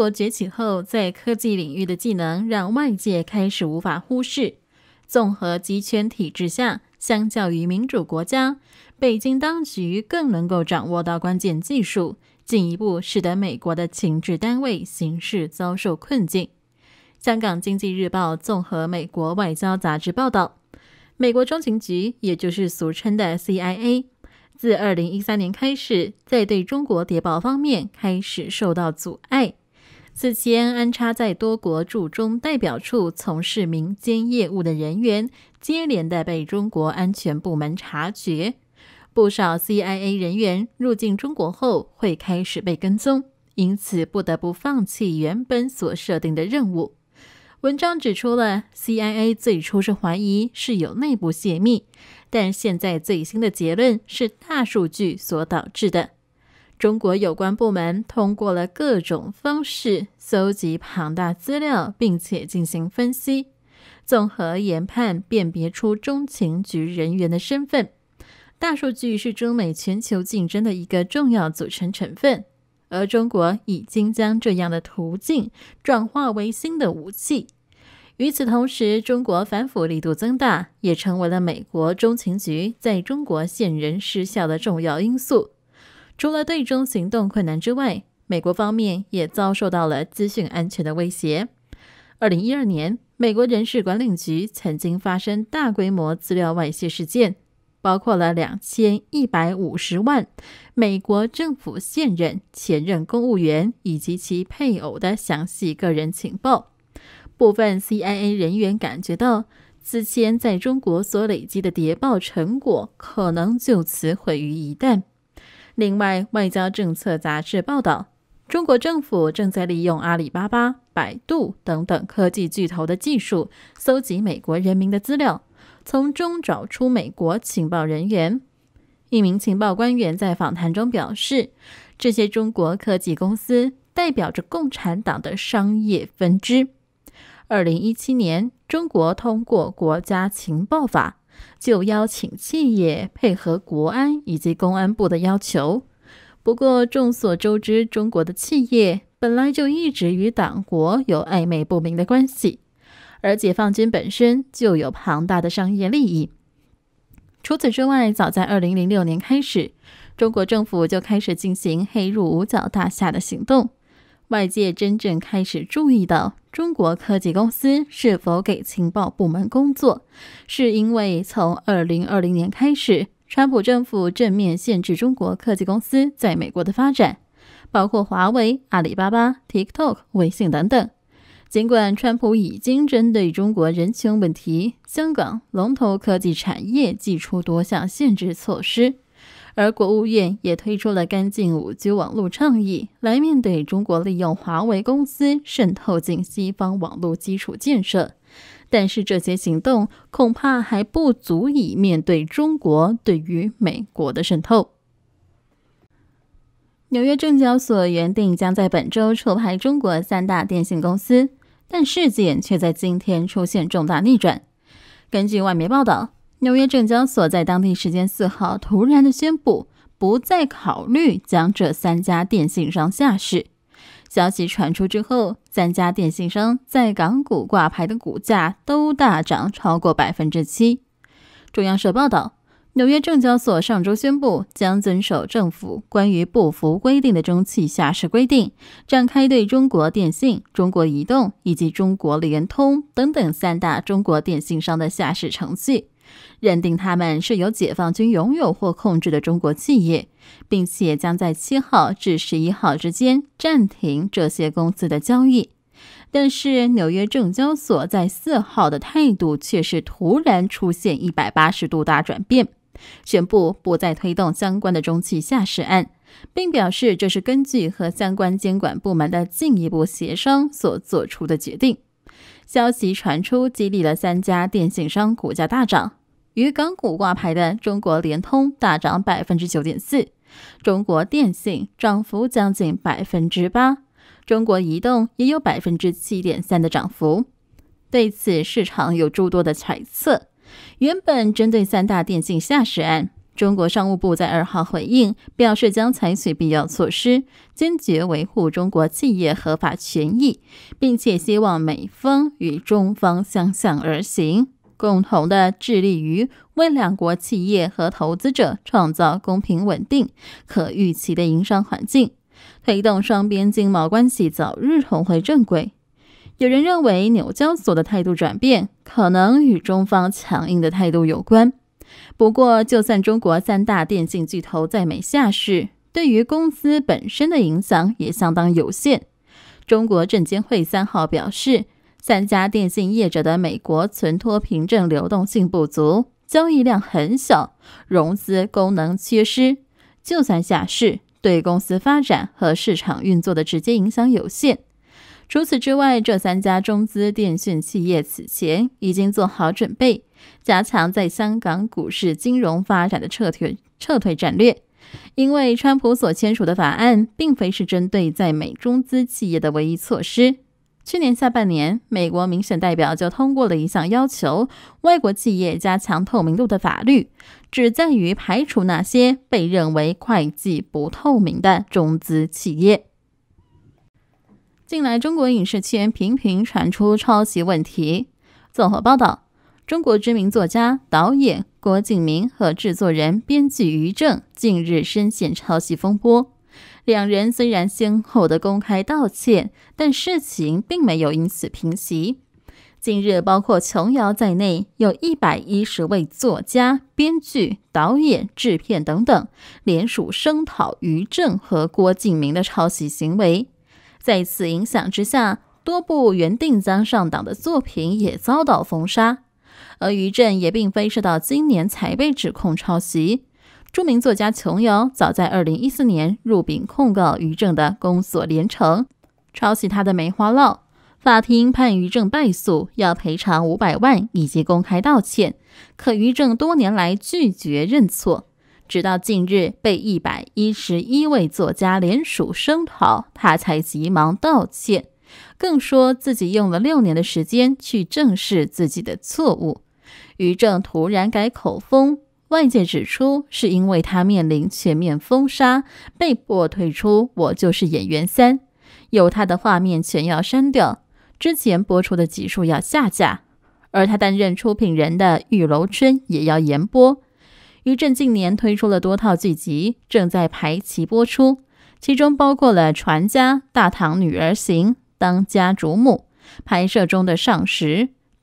国崛起后，在科技领域的技能让外界开始无法忽视。综合集权体制下，相较于民主国家，北京当局更能够掌握到关键技术，进一步使得美国的情治单位形势遭受困境。香港经济日报综合美国外交杂志报道，美国中情局，也就是俗称的 CIA，自二零一三年开始，在对中国谍报方面开始受到阻碍。此前安插在多国驻中代表处从事民间业务的人员，接连的被中国安全部门察觉。不少 CIA 人员入境中国后会开始被跟踪，因此不得不放弃原本所设定的任务。文章指出了 CIA 最初是怀疑是有内部泄密，但现在最新的结论是大数据所导致的。中国有关部门通过了各种方式搜集庞大资料，并且进行分析、综合研判，辨别出中情局人员的身份。大数据是中美全球竞争的一个重要组成成分，而中国已经将这样的途径转化为新的武器。与此同时，中国反腐力度增大，也成为了美国中情局在中国线人失效的重要因素。除了对中行动困难之外，美国方面也遭受到了资讯安全的威胁。二零一二年，美国人事管理局曾经发生大规模资料外泄事件，包括了两千一百五十万美国政府现任、前任公务员以及其配偶的详细个人情报。部分 CIA 人员感觉到，此前在中国所累积的谍报成果可能就此毁于一旦。另外，《外交政策》杂志报道，中国政府正在利用阿里巴巴、百度等等科技巨头的技术，搜集美国人民的资料，从中找出美国情报人员。一名情报官员在访谈中表示，这些中国科技公司代表着共产党的商业分支。二零一七年，中国通过《国家情报法》。就邀请企业配合国安以及公安部的要求。不过，众所周知，中国的企业本来就一直与党国有暧昧不明的关系，而解放军本身就有庞大的商业利益。除此之外，早在2006年开始，中国政府就开始进行黑入五角大厦的行动。外界真正开始注意到中国科技公司是否给情报部门工作，是因为从2020年开始，川普政府正面限制中国科技公司在美国的发展，包括华为、阿里巴巴、TikTok、微信等等。尽管川普已经针对中国人权问题、香港龙头科技产业祭出多项限制措施。而国务院也推出了“干净五 G 网络”倡议，来面对中国利用华为公司渗透进西方网络基础建设。但是，这些行动恐怕还不足以面对中国对于美国的渗透。纽约证交所原定将在本周抽牌中国三大电信公司，但事件却在今天出现重大逆转。根据外媒报道。纽约证交所在当地时间四号突然的宣布，不再考虑将这三家电信商下市。消息传出之后，三家电信商在港股挂牌的股价都大涨超过百分之七。中央社报道，纽约证交所上周宣布，将遵守政府关于不服规定的中期下市规定，展开对中国电信、中国移动以及中国联通等等三大中国电信商的下市程序。认定他们是由解放军拥有或控制的中国企业，并且将在七号至十一号之间暂停这些公司的交易。但是，纽约证交所在四号的态度却是突然出现一百八十度大转变，宣布不再推动相关的中企下市案，并表示这是根据和相关监管部门的进一步协商所做出的决定。消息传出，激励了三家电信商股价大涨。与港股挂牌的中国联通大涨百分之九点四，中国电信涨幅将近百分之八，中国移动也有百分之七点三的涨幅。对此，市场有诸多的猜测。原本针对三大电信下市案，中国商务部在二号回应表示将采取必要措施，坚决维护中国企业合法权益，并且希望美方与中方相向而行。共同的致力于为两国企业和投资者创造公平、稳定、可预期的营商环境，推动双边经贸关系早日重回正轨。有人认为，纽交所的态度转变可能与中方强硬的态度有关。不过，就算中国三大电信巨头在美下市，对于公司本身的影响也相当有限。中国证监会三号表示。三家电信业者的美国存托凭证流动性不足，交易量很小，融资功能缺失。就算下市对公司发展和市场运作的直接影响有限。除此之外，这三家中资电信企业此前已经做好准备，加强在香港股市金融发展的撤退撤退战略，因为川普所签署的法案并非是针对在美中资企业的唯一措施。去年下半年，美国民选代表就通过了一项要求外国企业加强透明度的法律，旨在于排除那些被认为会计不透明的中资企业。近来，中国影视圈频频传出抄袭问题。综合报道，中国知名作家、导演郭敬明和制作人、编剧于正近日深陷抄袭风波。两人虽然先后的公开道歉，但事情并没有因此平息。近日，包括琼瑶在内，有一百一十位作家、编剧、导演、制片等等，联署声讨于正和郭敬明的抄袭行为。在此影响之下，多部原定将上档的作品也遭到封杀，而于正也并非是到今年才被指控抄袭。著名作家琼瑶早在二零一四年入禀控告于正的《宫锁连城》抄袭他的《梅花烙》，法庭判于正败诉，要赔偿五百万以及公开道歉。可于正多年来拒绝认错，直到近日被一百一十一位作家联署声讨，他才急忙道歉，更说自己用了六年的时间去正视自己的错误。于正突然改口风。外界指出，是因为他面临全面封杀，被迫退出《我就是演员三》，有他的画面全要删掉，之前播出的集数要下架，而他担任出品人的《玉楼春》也要延播。于正近年推出了多套剧集，正在排期播出，其中包括了《传家》《大唐女儿行》《当家主母》，拍摄中的《上石》，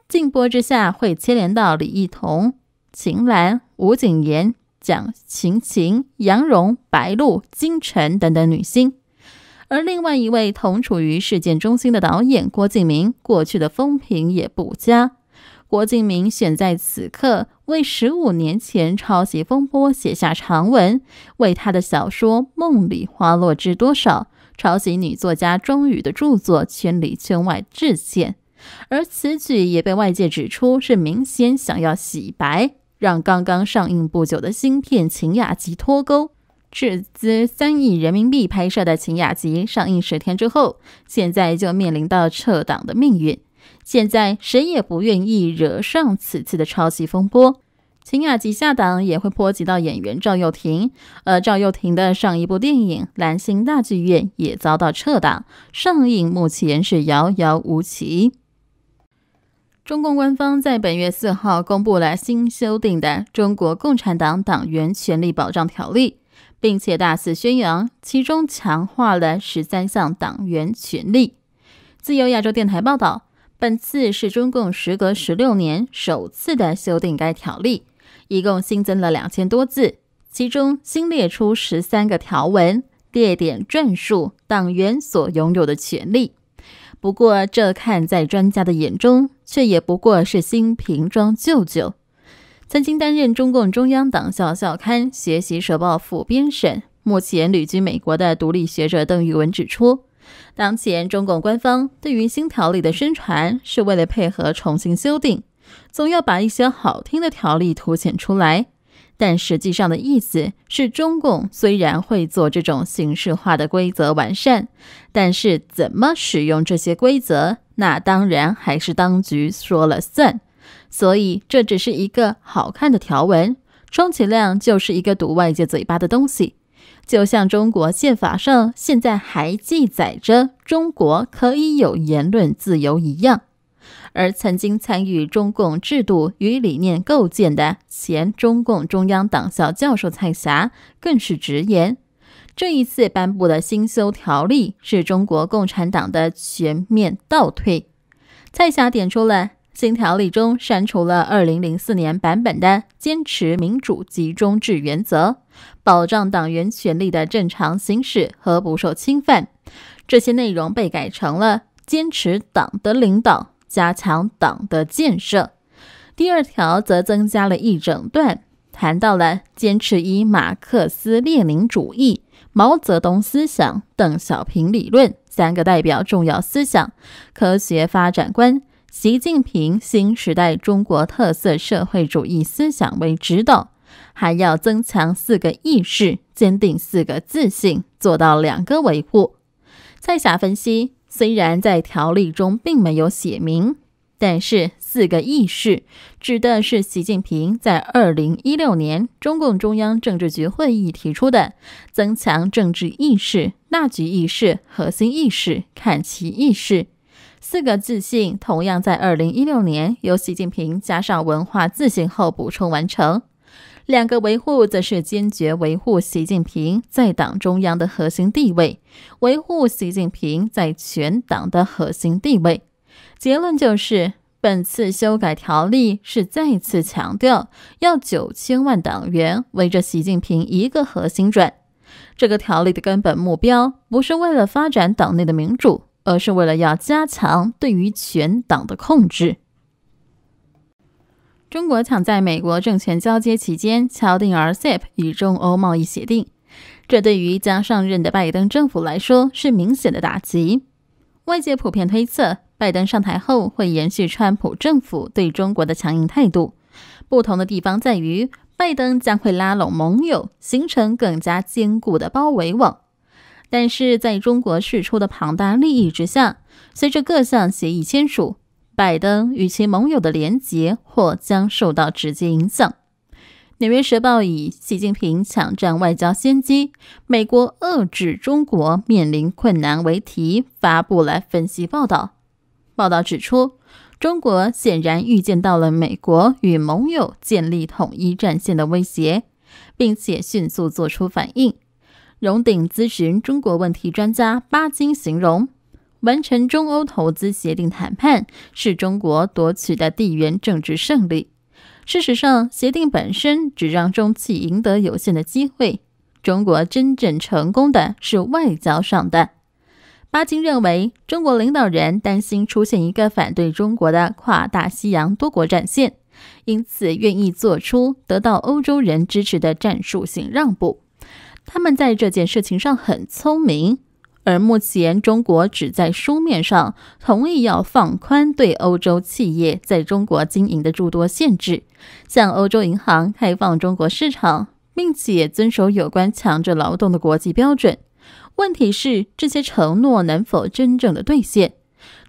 禁播之下会牵连到李艺彤、秦岚、吴谨言、蒋勤勤、杨蓉、白鹿、金晨等等女星，而另外一位同处于事件中心的导演郭敬明，过去的风评也不佳。郭敬明选在此刻为十五年前抄袭风波写下长文，为他的小说《梦里花落知多少》抄袭女作家庄宇的著作圈里圈外致歉，而此举也被外界指出是明显想要洗白。让刚刚上映不久的新片《秦雅集》脱钩，斥资三亿人民币拍摄的《秦雅集》上映十天之后，现在就面临到撤档的命运。现在谁也不愿意惹上此次的超袭风波，秦雅集下档也会波及到演员赵又廷。而赵又廷的上一部电影《蓝星大剧院》也遭到撤档，上映目前是遥遥无期。中共官方在本月四号公布了新修订的《中国共产党党员权利保障条例》，并且大肆宣扬，其中强化了十三项党员权利。自由亚洲电台报道，本次是中共时隔十六年首次的修订该条例，一共新增了两千多字，其中新列出十三个条文，列点转述党员所拥有的权利。不过，这看在专家的眼中，却也不过是新瓶装旧酒。曾经担任中共中央党校校刊《学习社报》副编审、目前旅居美国的独立学者邓玉文指出，当前中共官方对于新条例的宣传，是为了配合重新修订，总要把一些好听的条例凸显出来。但实际上的意思是，中共虽然会做这种形式化的规则完善，但是怎么使用这些规则，那当然还是当局说了算。所以，这只是一个好看的条文，充其量就是一个堵外界嘴巴的东西。就像中国宪法上现在还记载着中国可以有言论自由一样。而曾经参与中共制度与理念构建的前中共中央党校教授蔡霞更是直言：“这一次颁布的新修条例是中国共产党的全面倒退。”蔡霞点出了新条例中删除了2004年版本的“坚持民主集中制原则，保障党员权利的正常行使和不受侵犯”这些内容，被改成了“坚持党的领导”。加强党的建设。第二条则增加了一整段，谈到了坚持以马克思列宁主义、毛泽东思想、邓小平理论“三个代表”重要思想、科学发展观、习近平新时代中国特色社会主义思想为指导，还要增强四个意识，坚定四个自信，做到两个维护。蔡霞分析。虽然在条例中并没有写明，但是四个意识指的是习近平在二零一六年中共中央政治局会议提出的增强政治意识、大局意识、核心意识、看齐意识。四个自信同样在二零一六年由习近平加上文化自信后补充完成。两个维护，则是坚决维护习近平在党中央的核心地位，维护习近平在全党的核心地位。结论就是，本次修改条例是再次强调，要九千万党员围着习近平一个核心转。这个条例的根本目标，不是为了发展党内的民主，而是为了要加强对于全党的控制。中国抢在美国政权交接期间敲定 RCEP 与中欧贸易协定，这对于将上任的拜登政府来说是明显的打击。外界普遍推测，拜登上台后会延续川普政府对中国的强硬态度，不同的地方在于，拜登将会拉拢盟友，形成更加坚固的包围网。但是，在中国释出的庞大利益之下，随着各项协议签署。拜登与其盟友的联结或将受到直接影响。《纽约时报》以“习近平抢占外交先机，美国遏制中国面临困难”为题，发布了分析报道。报道指出，中国显然预见到了美国与盟友建立统一战线的威胁，并且迅速作出反应。荣鼎咨询中国问题专家巴金形容。完成中欧投资协定谈判是中国夺取的地缘政治胜利。事实上，协定本身只让中企赢得有限的机会。中国真正成功的是外交上的。巴金认为，中国领导人担心出现一个反对中国的跨大西洋多国战线，因此愿意做出得到欧洲人支持的战术性让步。他们在这件事情上很聪明。而目前，中国只在书面上同意要放宽对欧洲企业在中国经营的诸多限制，向欧洲银行开放中国市场，并且遵守有关强制劳动的国际标准。问题是，这些承诺能否真正的兑现？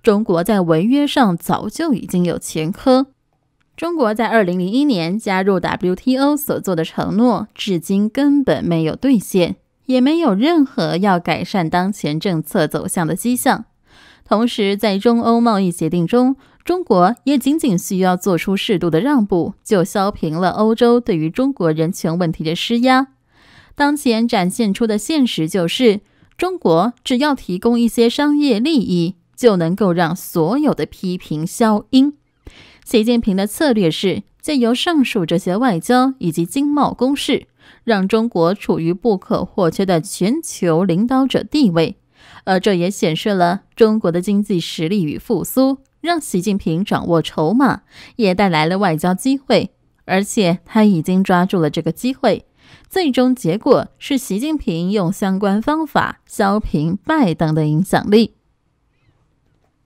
中国在违约上早就已经有前科。中国在2001年加入 WTO 所做的承诺，至今根本没有兑现。也没有任何要改善当前政策走向的迹象。同时，在中欧贸易协定中，中国也仅仅需要做出适度的让步，就消平了欧洲对于中国人权问题的施压。当前展现出的现实就是，中国只要提供一些商业利益，就能够让所有的批评消音。习近平的策略是借由上述这些外交以及经贸攻势。让中国处于不可或缺的全球领导者地位，而这也显示了中国的经济实力与复苏，让习近平掌握筹码，也带来了外交机会。而且他已经抓住了这个机会，最终结果是习近平用相关方法削平拜登的影响力。